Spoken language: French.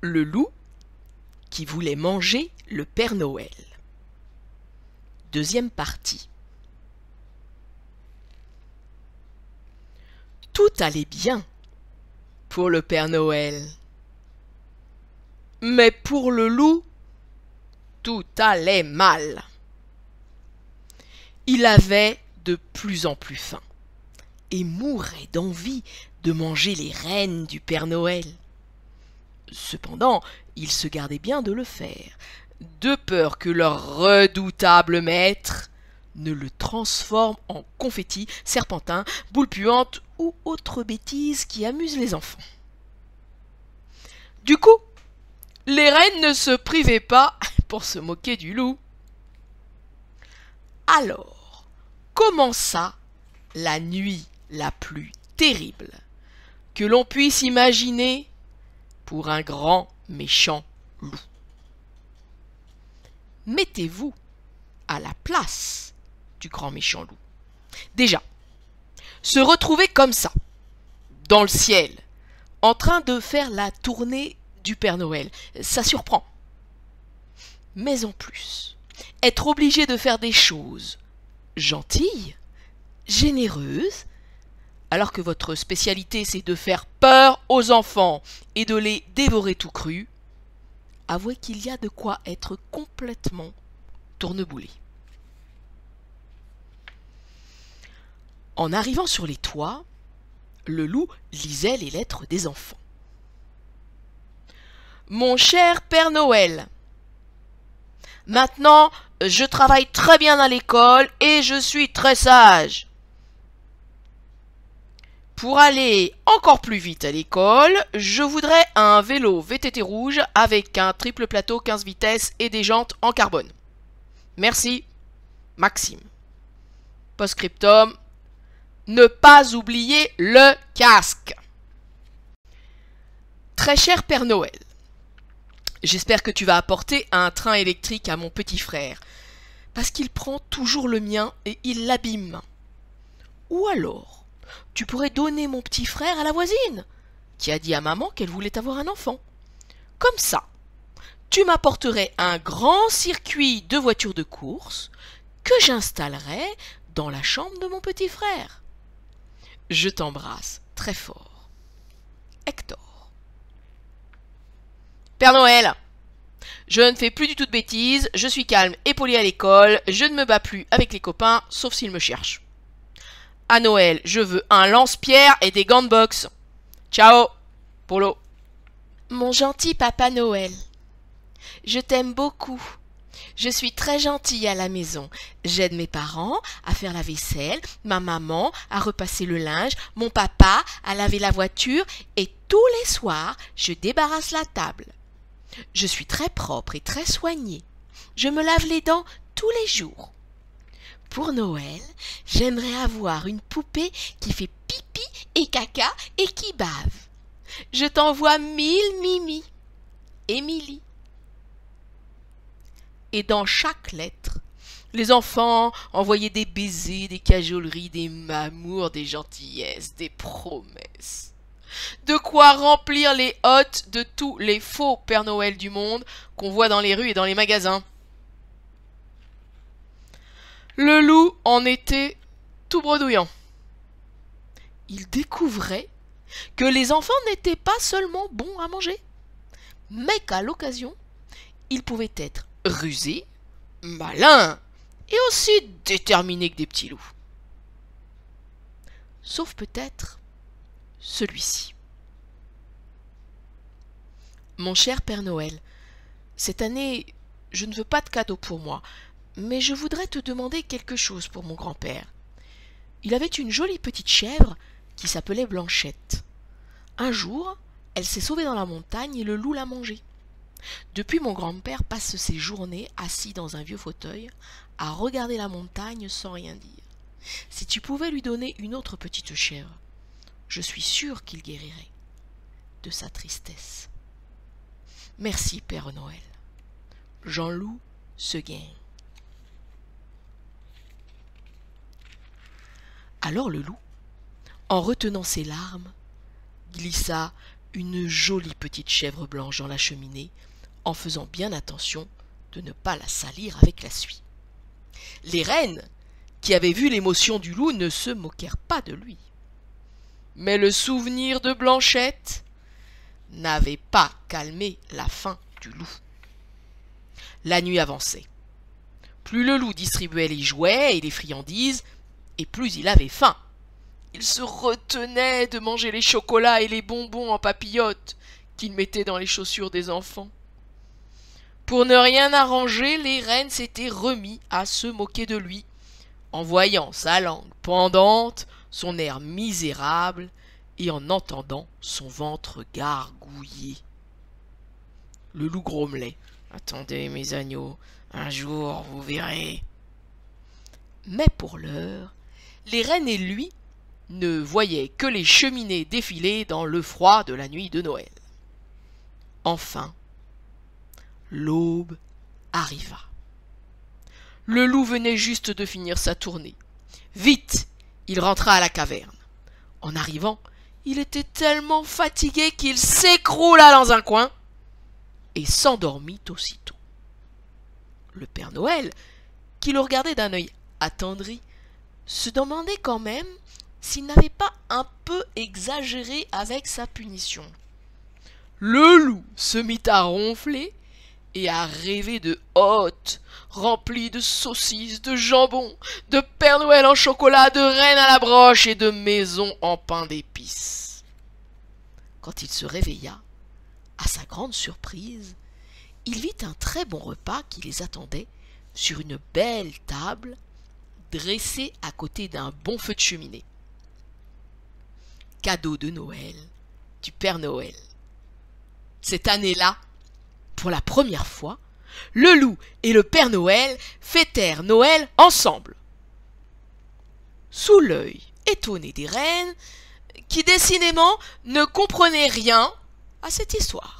le loup qui voulait manger le Père Noël. Deuxième partie. Tout allait bien pour le Père Noël. Mais pour le loup, tout allait mal. Il avait de plus en plus faim et mourait d'envie de manger les rênes du Père Noël. Cependant, ils se gardaient bien de le faire, de peur que leur redoutable maître ne le transforme en confetti, serpentin, boule puante ou autre bêtise qui amuse les enfants. Du coup, les reines ne se privaient pas pour se moquer du loup. Alors commença la nuit la plus terrible que l'on puisse imaginer pour un grand méchant loup. Mettez-vous à la place du grand méchant loup. Déjà, se retrouver comme ça, dans le ciel, en train de faire la tournée du Père Noël, ça surprend. Mais en plus, être obligé de faire des choses gentilles, généreuses, alors que votre spécialité c'est de faire peur aux enfants et de les dévorer tout cru, avouez qu'il y a de quoi être complètement tourneboulé. En arrivant sur les toits, le loup lisait les lettres des enfants. Mon cher Père Noël, maintenant je travaille très bien à l'école et je suis très sage. Pour aller encore plus vite à l'école, je voudrais un vélo VTT rouge avec un triple plateau 15 vitesses et des jantes en carbone. Merci, Maxime. post Post-scriptum ne pas oublier le casque. Très cher Père Noël, j'espère que tu vas apporter un train électrique à mon petit frère, parce qu'il prend toujours le mien et il l'abîme. Ou alors, tu pourrais donner mon petit frère à la voisine, qui a dit à maman qu'elle voulait avoir un enfant. Comme ça, tu m'apporterais un grand circuit de voitures de course que j'installerais dans la chambre de mon petit frère. Je t'embrasse très fort. Hector. Père Noël, je ne fais plus du tout de bêtises, je suis calme et poli à l'école, je ne me bats plus avec les copains, sauf s'ils me cherchent à Noël. Je veux un lance-pierre et des gants de boxe. Ciao, Polo. Mon gentil papa Noël, je t'aime beaucoup. Je suis très gentille à la maison. J'aide mes parents à faire la vaisselle, ma maman à repasser le linge, mon papa à laver la voiture et tous les soirs, je débarrasse la table. Je suis très propre et très soignée. Je me lave les dents tous les jours. Pour Noël, j'aimerais avoir une poupée qui fait pipi et caca et qui bave. Je t'envoie mille mimi. Émilie. Et dans chaque lettre, les enfants envoyaient des baisers, des cajoleries, des mamours, des gentillesses, des promesses. De quoi remplir les hôtes de tous les faux Père Noël du monde qu'on voit dans les rues et dans les magasins. Le loup en était tout bredouillant. Il découvrait que les enfants n'étaient pas seulement bons à manger, mais qu'à l'occasion, ils pouvaient être rusés, malins et aussi déterminés que des petits loups. Sauf peut-être celui-ci. Mon cher Père Noël, cette année, je ne veux pas de cadeau pour moi mais je voudrais te demander quelque chose pour mon grand-père. Il avait une jolie petite chèvre qui s'appelait Blanchette. Un jour, elle s'est sauvée dans la montagne et le loup l'a mangée. Depuis, mon grand-père passe ses journées assis dans un vieux fauteuil à regarder la montagne sans rien dire. Si tu pouvais lui donner une autre petite chèvre, je suis sûre qu'il guérirait de sa tristesse. Merci, Père Noël. Jean-Loup Seguin. Alors le loup, en retenant ses larmes, glissa une jolie petite chèvre blanche dans la cheminée, en faisant bien attention de ne pas la salir avec la suie. Les reines, qui avaient vu l'émotion du loup, ne se moquèrent pas de lui. Mais le souvenir de Blanchette n'avait pas calmé la faim du loup. La nuit avançait. Plus le loup distribuait les jouets et les friandises, et plus il avait faim. Il se retenait de manger les chocolats et les bonbons en papillotes qu'il mettait dans les chaussures des enfants. Pour ne rien arranger, les reines s'étaient remis à se moquer de lui, en voyant sa langue pendante, son air misérable, et en entendant son ventre gargouiller. Le loup grommelait. Attendez, mes agneaux, un jour vous verrez. Mais pour l'heure, les reines et lui ne voyaient que les cheminées défiler dans le froid de la nuit de Noël. Enfin, l'aube arriva. Le loup venait juste de finir sa tournée. Vite, il rentra à la caverne. En arrivant, il était tellement fatigué qu'il s'écroula dans un coin et s'endormit aussitôt. Le Père Noël, qui le regardait d'un œil attendri, se demandait quand même s'il n'avait pas un peu exagéré avec sa punition. Le loup se mit à ronfler et à rêver de hôtes remplies de saucisses, de jambon, de Père Noël en chocolat, de reines à la broche et de maisons en pain d'épices. Quand il se réveilla, à sa grande surprise, il vit un très bon repas qui les attendait sur une belle table dressé à côté d'un bon feu de cheminée. Cadeau de Noël du Père Noël. Cette année-là, pour la première fois, le loup et le Père Noël fêtèrent Noël ensemble. Sous l'œil étonné des reines, qui décidément ne comprenaient rien à cette histoire.